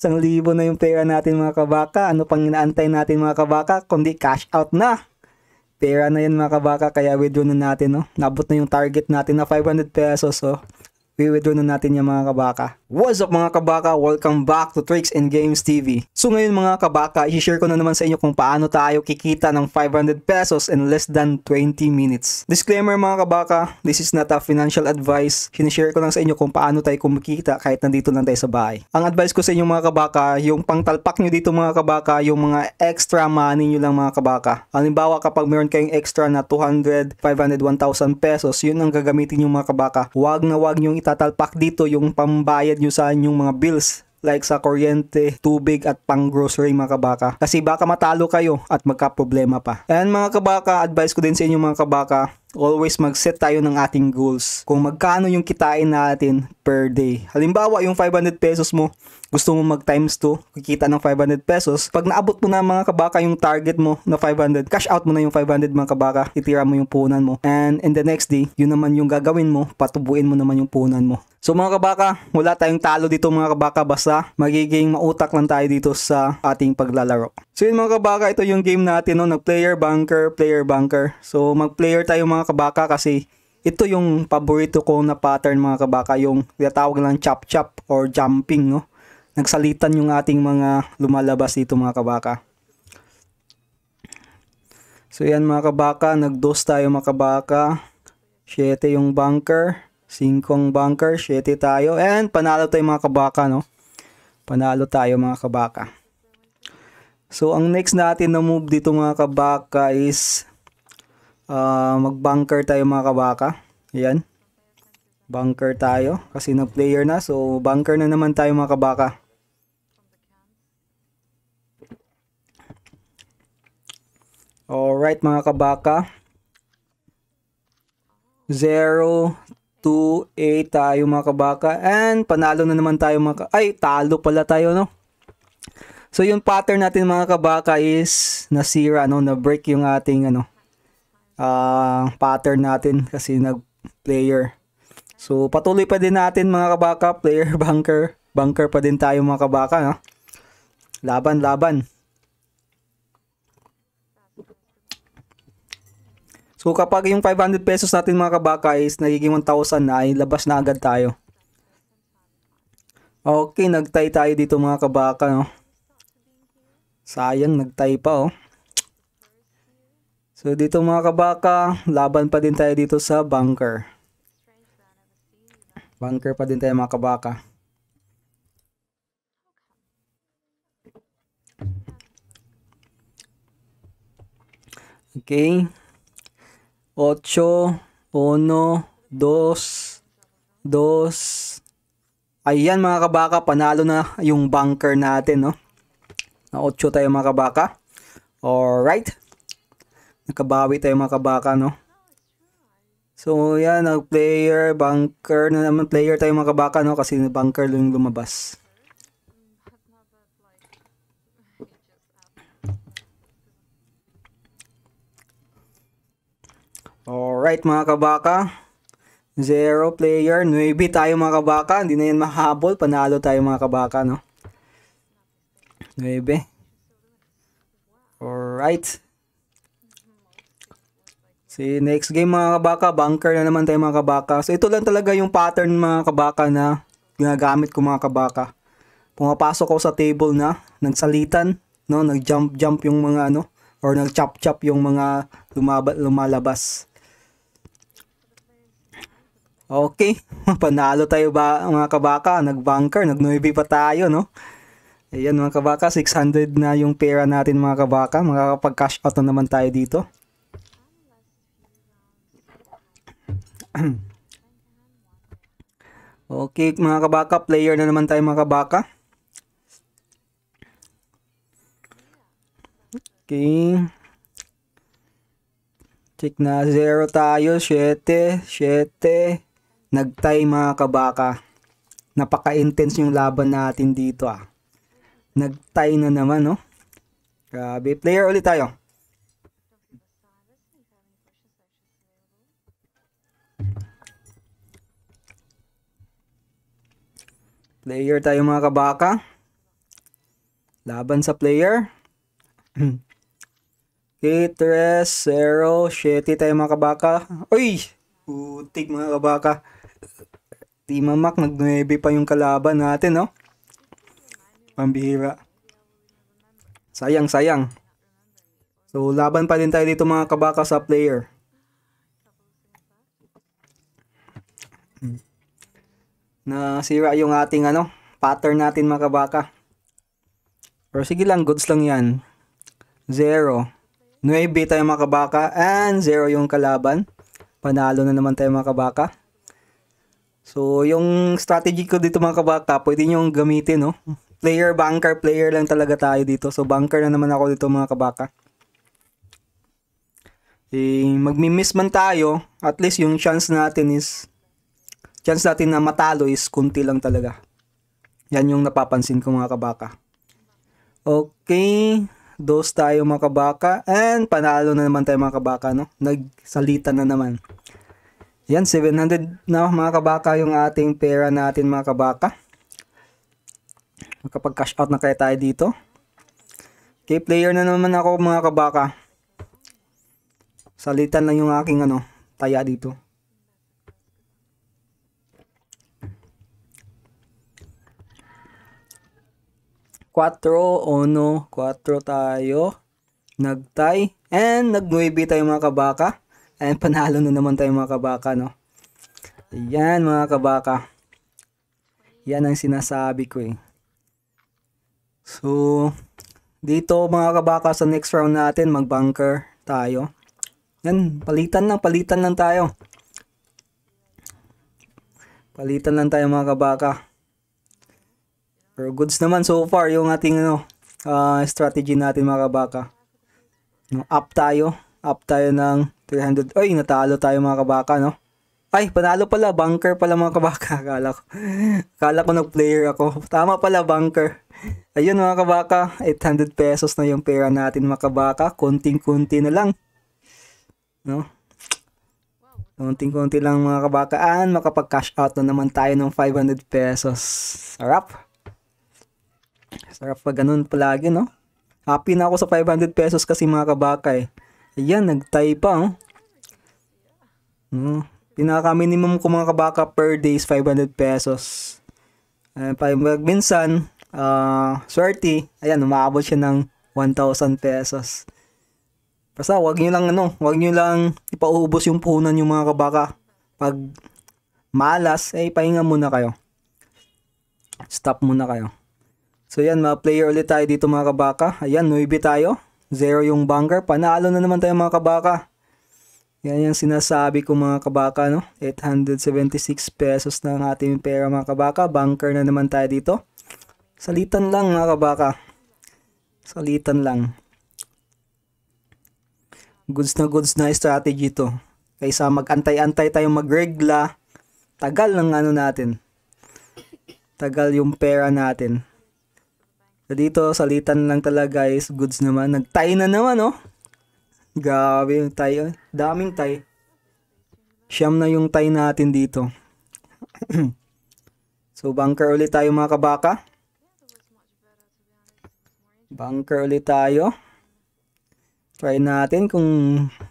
Isang libo na yung pera natin mga kabaka. Ano pang inaantay natin mga kabaka? Kundi cash out na. Pera na yan mga kabaka. Kaya withdraw na natin. No? Nabot na yung target natin na 500 pesos. So, oh. we withdraw na natin yung mga kabaka. What's up mga kabaka? Welcome back to Tricks and Games TV. So ngayon mga kabaka, i-share ko na naman sa inyo kung paano tayo kikita ng 500 pesos in less than 20 minutes. Disclaimer mga kabaka, this is not a financial advice. Sinishare ko lang sa inyo kung paano tayo kumikita kahit nandito lang tayo sa bahay. Ang advice ko sa inyo mga kabaka, yung pangtalpak nyo dito mga kabaka, yung mga extra money nyo lang mga kabaka. Halimbawa kapag meron kayong extra na 200, 500, 1,000 pesos, yun ang gagamitin nyo mga kabaka. Huwag na huwag nyo itatalpak dito yung pambayad nyo saan yung mga bills like sa kuryente, tubig at pang grocery mga kabaka. Kasi baka matalo kayo at magka problema pa. Ayan mga kabaka, advice ko din sa inyo mga kabaka, always mag-set tayo ng ating goals. Kung magkano yung kitain natin per day. Halimbawa, yung 500 pesos mo, gusto mo mag times 2, kikita ng 500 pesos. Pag naabot mo na mga kabaka yung target mo na 500, cash out mo na yung 500 mga kabaka, itira mo yung punan mo. And in the next day, yun naman yung gagawin mo, patubuin mo naman yung punan mo. So mga kabaka, wala tayong talo dito mga kabaka basta magiging mautak lang tayo dito sa ating paglalaro. So yun mga kabaka, ito yung game natin no, nag player banker, player banker. So mag-player tayo mga kabaka kasi ito yung paborito ko na pattern mga kabaka, yung tinatawag lang chop chop or jumping no. Nagsalitan yung ating mga lumalabas dito mga kabaka. So yan mga kabaka, nagdos tayo mga kabaka. 7 yung bunker, 5 ang bunker, 7 tayo. And panalo tayo mga kabaka no. Panalo tayo mga kabaka. So, ang next natin na move dito mga kabaka is uh, mag-bunker tayo mga kabaka. Ayan. Bunker tayo kasi nag-player na. So, bunker na naman tayo mga kabaka. Alright mga kabaka. 0, 2, 8 tayo mga kabaka. And panalo na naman tayo mga kabaka. Ay, talo pala tayo no. So yung pattern natin mga kabaka is nasira no na break yung ating ano uh, pattern natin kasi nag player. So patuloy pa din natin mga kabaka player bunker. Bunker pa din tayo mga kabaka no. Laban laban. So kapag yung 500 pesos natin mga kabaka is nagiging 1,000 na ay labas na agad tayo. Okay, nagtay tayo dito mga kabaka no. Sayang, nagtay pa oh. So dito mga kabaka, laban pa din tayo dito sa bunker. Bunker pa din tayo mga kabaka. Okay. 8, 1, 2, 2. Ayan mga kabaka, panalo na yung bunker natin, no? na 8 tayo mga kabaka. Alright. Nakabawi tayo mga kabaka, no? So, yan. Nag-player, bunker na naman. Player tayo mga kabaka, no? Kasi bunker lang lumabas. Alright mga kabaka. Zero player. 9 tayo mga kabaka. Hindi na yan mahabol. Panalo tayo mga kabaka, no? 9. Alright. Si next game mga kabaka, bunker na naman tayo mga kabaka. So ito lang talaga yung pattern mga kabaka na ginagamit ko mga kabaka. Pumapasok ko sa table na, nagsalitan, no, nag-jump jump yung mga ano or nag-chop chop yung mga lumaba, lumalabas. Okay, panalo tayo ba mga kabaka, nag-bunker, nag pa tayo, no? Ayan mga kabaka, 600 na yung pera natin mga kabaka. Makakapag-cash out na naman tayo dito. okay mga kabaka, player na naman tayo mga kabaka. Okay. Check na 0 tayo, 7, 7. Nagtay mga kabaka. Napaka-intense yung laban natin dito ah. Nag-tie na naman, no? Grabe. Player ulit tayo. Player tayo mga kabaka. Laban sa player. K3, 0, shitty tayo mga kabaka. Uy! Putik mga kabaka. Tima Mac, nag-9 pa yung kalaban natin, no? Pambihira. Sayang, sayang. So, laban pa din tayo dito mga kabaka sa player. Hmm. Nasira yung ating ano, pattern natin mga kabaka. Pero sige lang, goods lang yan. Zero. 9 tayo mga kabaka and 0 yung kalaban. Panalo na naman tayo mga kabaka. So, yung strategy ko dito mga kabaka, pwede nyo gamitin, no? player, banker, player lang talaga tayo dito. So, banker na naman ako dito mga kabaka. Eh, magmi-miss man tayo, at least yung chance natin is, chance natin na matalo is kunti lang talaga. Yan yung napapansin ko mga kabaka. Okay, dos tayo mga kabaka. And panalo na naman tayo mga kabaka, no? Nagsalita na naman. Yan, 700 na mga kabaka yung ating pera natin mga kabaka. Kapag cash out na kaya tayo dito. Okay, player na naman ako mga kabaka. Salitan lang yung aking ano, taya dito. Quattro, uno, oh quattro tayo. Nag-tie. And nag tayo mga kabaka. And panalo na naman tayo mga kabaka, no? Ayan mga kabaka. Yan ang sinasabi ko eh. So, dito mga kabaka sa next round natin, mag-bunker tayo. Yan, palitan lang, palitan lang tayo. Palitan lang tayo mga kabaka. Pero goods naman so far yung ating ano, uh, strategy natin mga kabaka. No, up tayo. Up tayo ng 300. Oy, natalo tayo mga kabaka, no? Ay, panalo pala. Bunker pala mga kabaka. Akala ko, akala ko nag-player ako. Tama pala, bunker. Ayun mga kabaka, 800 pesos na yung pera natin mga kabaka. Kunting-kunti na lang. No? Kunting-kunti lang mga kabakaan. Makapag-cash out na naman tayo ng 500 pesos. Sarap. Sarap pa ganun palagi, no? Happy na ako sa 500 pesos kasi mga kabaka eh. Ayan, nag-tie pa, oh. No? Pinaka-minimum ko mga kabaka per day is 500 pesos. Uh, pag minsan, uh, swerte, ayan, umaabot siya ng 1,000 pesos. Basta wag nyo lang ano, wag nyo lang ipaubos yung puhunan yung mga kabaka. Pag malas, eh pahinga muna kayo. Stop muna kayo. So yan, mga player ulit tayo dito mga kabaka. Ayan, nuibi tayo. Zero yung bunker. Panalo na naman tayo mga kabaka. Yan yung sinasabi ko mga kabaka, no? 876 pesos na ang ating pera mga kabaka. Banker na naman tayo dito. Salitan lang mga kabaka. Salitan lang. Goods na goods na strategy to. Kaysa magantay-antay tayong magregla, tagal ng ano natin. Tagal yung pera natin. So dito, salitan lang talaga guys. Goods naman. Nagtay na naman, no? Oh Grabe yung tay. Oh. Daming tay. Siyam na yung tay natin dito. so, bunker ulit tayo mga kabaka. Bunker ulit tayo. Try natin kung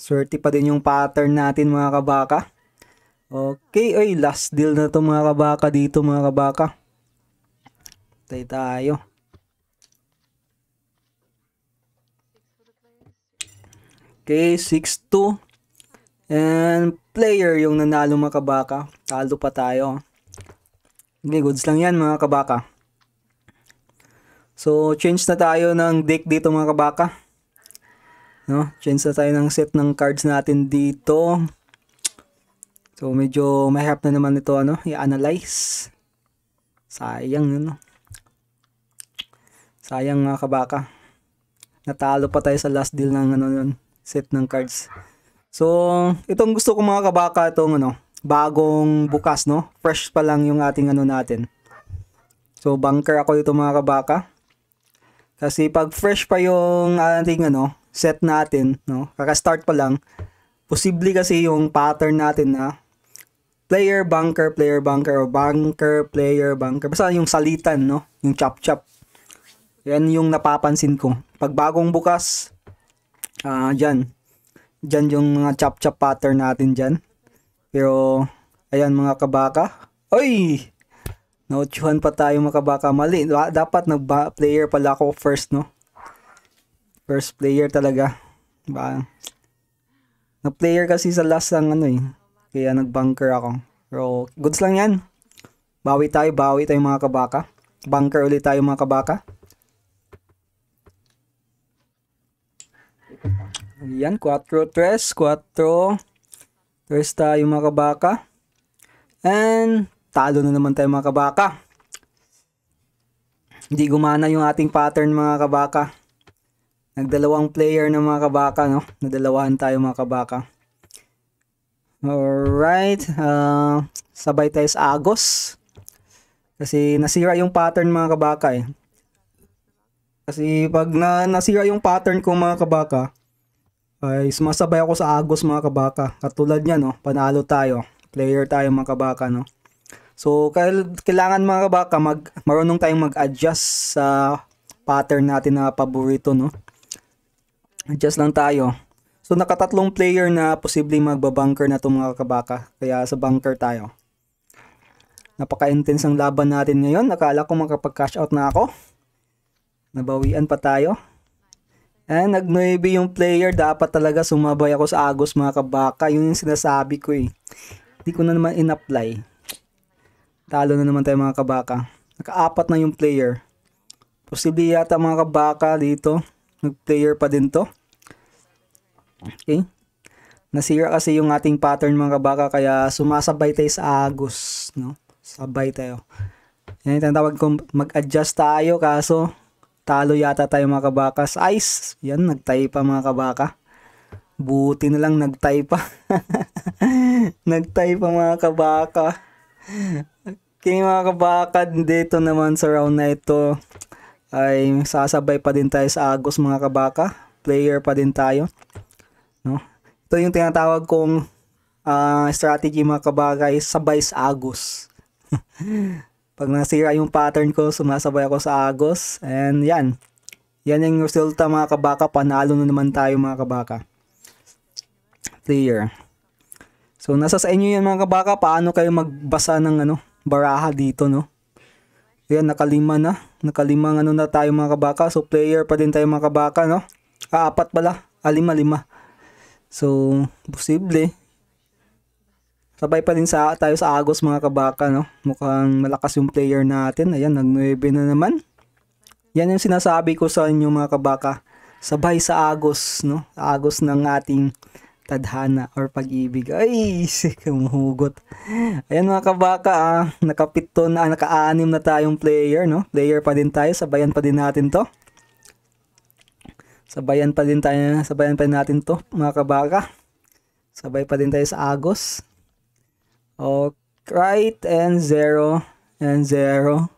swerte pa din yung pattern natin mga kabaka. Okay, oy, last deal na to mga kabaka dito mga kabaka. Tay tayo. Okay, 6-2. And player yung nanalo mga kabaka. Talo pa tayo. Okay, goods lang yan mga kabaka. So, change na tayo ng deck dito mga kabaka. No? Change na tayo ng set ng cards natin dito. So, medyo mahirap na naman ito ano, i-analyze. Sayang No? Sayang mga kabaka. Natalo pa tayo sa last deal ng ano yun set ng cards. So, itong gusto ko mga kabaka, itong ano, bagong bukas, no? Fresh pa lang yung ating ano natin. So, bunker ako dito mga kabaka. Kasi pag fresh pa yung ating ano, set natin, no? Kaka-start pa lang, posible kasi yung pattern natin na player bunker, player bunker, o bunker, player bunker. Basta yung salitan, no? Yung chop-chop. Yan yung napapansin ko. Pag bagong bukas, Ah, uh, diyan. Dyan yung mga chop-chop pattern natin diyan. Pero, ayan mga kabaka. Oy! Nauchuhan pa tayo mga kabaka. Mali. Dapat nag-player pala ako first, no? First player talaga. Ba? Nag-player kasi sa last lang ano eh. Kaya nag-bunker ako. Pero, goods lang yan. Bawi tayo, bawi tayo mga kabaka. Bunker ulit tayo mga kabaka. Yan, 4-3, 4. 3 tayo mga kabaka. And talo na naman tayo mga kabaka. Hindi gumana yung ating pattern mga kabaka. Nagdalawang player na mga kabaka, no? Nadalawahan tayo mga kabaka. Alright. Uh, sabay tayo sa Agos. Kasi nasira yung pattern mga kabaka eh. Kasi pag na, nasira yung pattern ko mga kabaka, ay sumasabay ako sa Agos mga kabaka. Katulad niya no, panalo tayo. Player tayo mga kabaka no. So kailangan mga kabaka mag marunong tayong mag-adjust sa pattern natin na paborito no. Adjust lang tayo. So nakatatlong player na posibleng magbabunker na to mga kabaka. Kaya sa bunker tayo. Napaka-intense ang laban natin ngayon. Nakala ko makapag-cash out na ako. Nabawian pa tayo. Eh, nag yung player. Dapat talaga sumabay ako sa Agos mga kabaka. Yun yung sinasabi ko eh. Hindi ko na naman in-apply. Talo na naman tayo mga kabaka. Nakaapat na yung player. Posible yata mga kabaka dito. Nag-player pa din to. Okay. Nasira kasi yung ating pattern mga kabaka. Kaya sumasabay tayo sa Agos. No? Sabay tayo. Yan yung tinatawag kong mag-adjust tayo. Kaso Talo yata tayo mga kabakas. Ice! Yan, nagtay pa mga kabaka. Buti na lang nagtay pa. nagtay pa mga kabaka. Okay mga kabaka, dito naman sa round na ito ay sasabay pa din tayo sa Agos mga kabaka. Player pa din tayo. No? Ito yung tinatawag kong uh, strategy mga kabaka is sabay sa Agos. Pag nasira yung pattern ko, sumasabay ako sa agos. And yan. Yan yung resulta mga kabaka. Panalo na naman tayo mga kabaka. Clear. So nasa sa inyo yan mga kabaka. Paano kayo magbasa ng ano, baraha dito no? Ayan, nakalima na. Nakalima ano na tayo mga kabaka. So, player pa din tayo mga kabaka, no? Ah, apat pala. Alima ah, lima, lima. So, posible. Sabay pa din sa, tayo sa Agos mga kabaka, no? Mukhang malakas yung player natin. Ayun, nag-9 na naman. Yan yung sinasabi ko sa inyo mga kabaka. Sabay sa Agos, no? Agos ng ating tadhana or pag-ibig. Ay, kumuhugot. Ayun mga kabaka, ah, nakapito na, naka-anim na tayong player, no? Player pa din tayo, sabayan pa din natin to. Sabayan pa din tayo, sabayan pa din natin to, mga kabaka. Sabay pa din tayo sa Agos. O, oh, right and zero. And zero.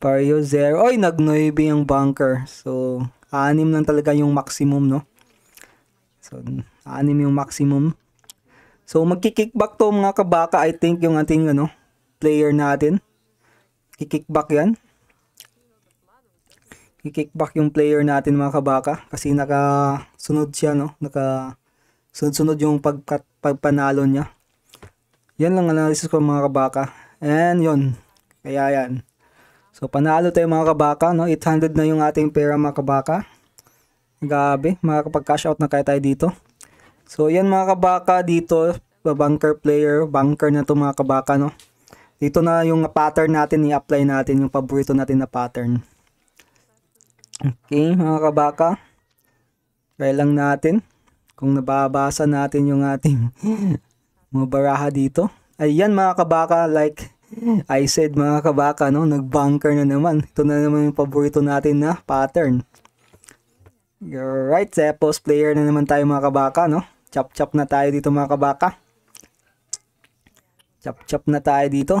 Pareho zero. Oy, nag ang bunker. So, anim lang talaga yung maximum, no? So, anim yung maximum. So, magki-kickback to mga kabaka, I think, yung ating, ano, player natin. Kikickback yan. Kikickback yung player natin, mga kabaka. Kasi nakasunod siya, no? Naka sunod-sunod yung pagkat, pagpanalo niya. Yan lang analysis ko mga kabaka. And yon Kaya yan. So panalo tayo mga kabaka. No? 800 na yung ating pera mga kabaka. Gabi. Makakapag-cash out na kaya tayo dito. So yan mga kabaka dito. Banker player. Banker na to mga kabaka. No? Dito na yung pattern natin. I-apply natin yung paborito natin na pattern. Okay mga kabaka. Try lang natin kung nababasa natin yung ating mga baraha dito. Ayan mga kabaka, like I said mga kabaka, no? nag-bunker na naman. Ito na naman yung paborito natin na pattern. Alright, post player na naman tayo mga kabaka. No? Chop-chop na tayo dito mga kabaka. Chop-chop na tayo dito.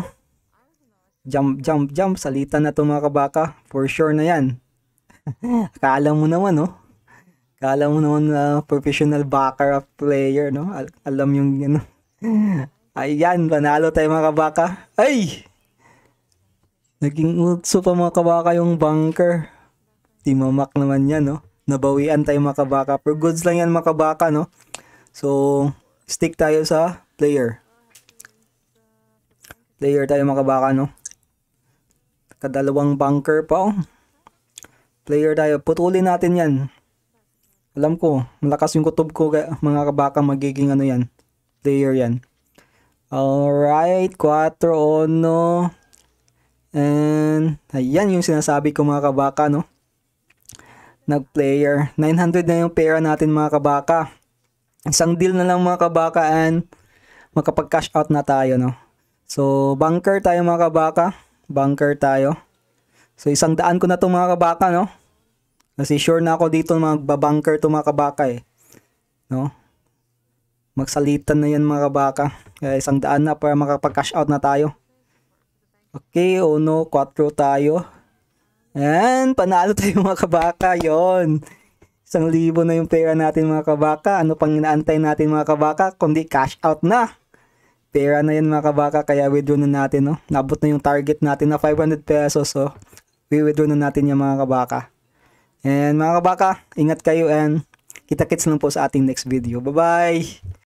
Jump, jump, jump. Salita na to mga kabaka. For sure na yan. Akala mo naman, no? Akala mo naman na uh, professional backer of player, no? Al alam yung, ano, Ayan, panalo tayo mga kabaka. Ay! Naging utso pa mga kabaka yung bunker. Timamak naman yan, no? Nabawian tayo mga kabaka. Per goods lang yan mga kabaka, no? So, stick tayo sa player. Player tayo mga kabaka, no? Kadalawang bunker pa, oh. Player tayo. Putulin natin yan. Alam ko, malakas yung kutob ko mga kabaka magiging ano yan player yan. Alright, 4-1. And, ayan yung sinasabi ko mga kabaka, no? Nag-player. 900 na yung pera natin mga kabaka. Isang deal na lang mga kabaka and makapag-cash out na tayo, no? So, bunker tayo mga kabaka. Bunker tayo. So, isang daan ko na to mga kabaka, no? Kasi sure na ako dito magbabunker to mga kabaka, eh. No? magsalitan na yan mga kabaka. Kaya isang daan na para makapag-cash out na tayo. Okay, uno, 4 tayo. and panalo tayo mga kabaka. yon Isang libo na yung pera natin mga kabaka. Ano pang inaantay natin mga kabaka? Kundi cash out na. Pera na yan mga kabaka. Kaya withdraw na natin. No? Nabot na yung target natin na 500 pesos. So, oh. we-withdraw na natin yung mga kabaka. And mga kabaka, ingat kayo and kita-kits lang po sa ating next video. Bye-bye!